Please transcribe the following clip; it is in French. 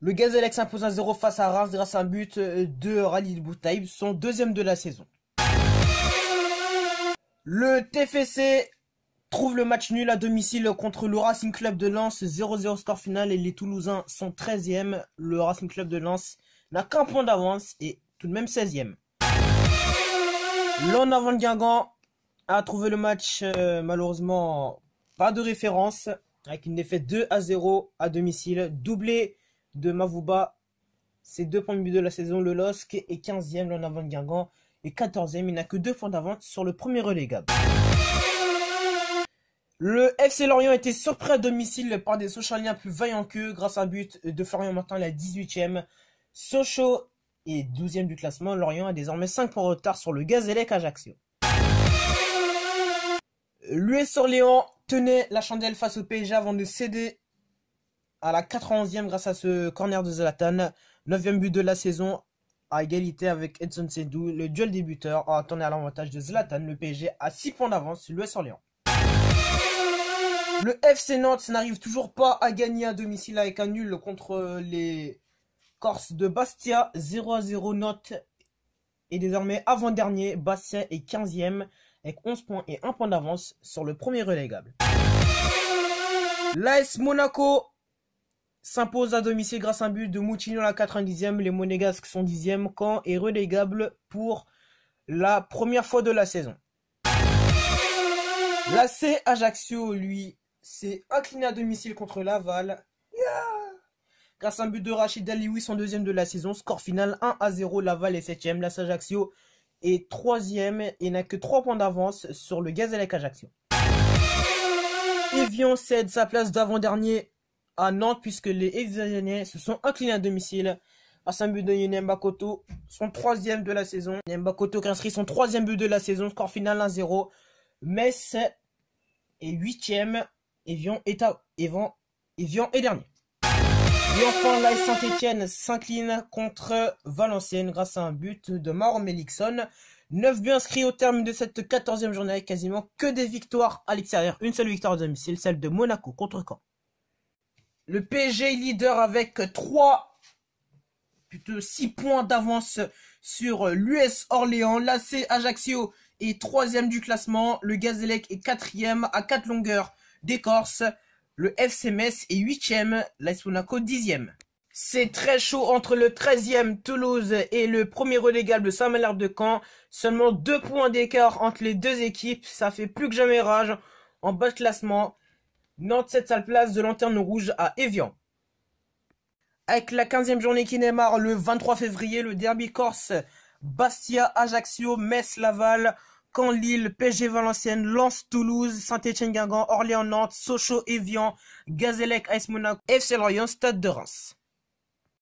Le Gazellec s'impose à 0 face à Reims grâce à un but euh, de Rallye Boutaïb, son deuxième de la saison. Le TFC trouve le match nul à domicile contre le Racing Club de Lens, 0-0 score final et les Toulousains sont 13e. Le Racing Club de Lens n'a qu'un point d'avance et tout de même 16e. L'en avant de Guingamp a trouvé le match euh, malheureusement pas de référence avec une défaite 2 à 0 à domicile, doublé de Mavouba. Ses deux de buts de la saison, le LOSC est 15e, l'en avant de Guingamp et 14e. Il n'a que deux points d'avance sur le premier relégable. Le FC Lorient était surpris à domicile par des Sochaliens plus vaillants qu'eux grâce à un but de Florian Martin, la 18e. Sochaux est 12e du classement. Lorient a désormais 5 points de retard sur le Gazellec Ajaccio. L'US Orléans tenait la chandelle face au PSG avant de céder à la 91e grâce à ce corner de Zlatan. 9e but de la saison à égalité avec Edson Sedou. Le duel débuteur buteurs a à l'avantage de Zlatan. Le PSG a 6 points d'avance sur l'US Orléans. Le FC Nantes n'arrive toujours pas à gagner à domicile avec un nul contre les Corses de Bastia. 0 à 0 Nantes est désormais avant-dernier. Bastia est 15e avec 11 points et 1 point d'avance sur le premier relégable. L'AS Monaco s'impose à domicile grâce à un but de Moutinho à la 90e. Les Monégasques sont 10e. Caen est relégable pour la première fois de la saison. C Ajaccio, lui, s'est incliné à domicile contre Laval. grâce à un but de Rachid Alioui, son deuxième de la saison. Score final 1 à 0. Laval est 7e. Ajaccio est 3 et n'a que 3 points d'avance sur le Gazellec Ajaccio. Evian cède sa place d'avant-dernier à Nantes puisque les Exagéniens se sont inclinés à domicile à 5 buts de son troisième de la saison. Nembakoto qui inscrit son troisième but de la saison, score final 1-0. Metz est huitième et est, dernier. Et enfin, Saint-Etienne s'incline contre Valenciennes grâce à un but de Mauro Melixon. 9 buts inscrits au terme de cette 14e journée, quasiment que des victoires à l'extérieur. Une seule victoire à domicile, celle de Monaco contre Caen. Le PG leader avec 3, plutôt 6 points d'avance sur l'US Orléans. L'AC Ajaccio est troisième du classement. Le Gazélec est quatrième à 4 longueurs des Corses. Le FCMS Metz est huitième. L'AS 10 dixième. C'est très chaud entre le 13e Toulouse et le premier relégable Saint-Malherbe de Caen. Seulement deux points d'écart entre les deux équipes. Ça fait plus que jamais rage en bas de classement. Nantes-7 place de Lanterne Rouge à Evian. Avec la 15e journée qui démarre le 23 février, le derby corse Bastia, Ajaccio, Metz, Laval, Caen, Lille, PSG, Valenciennes, Lens, Toulouse, Saint-Etienne, Guingamp, Orléans, Nantes, Sochaux, Evian, Gazélec, AS Monaco, FC Lorient, Stade de Reims.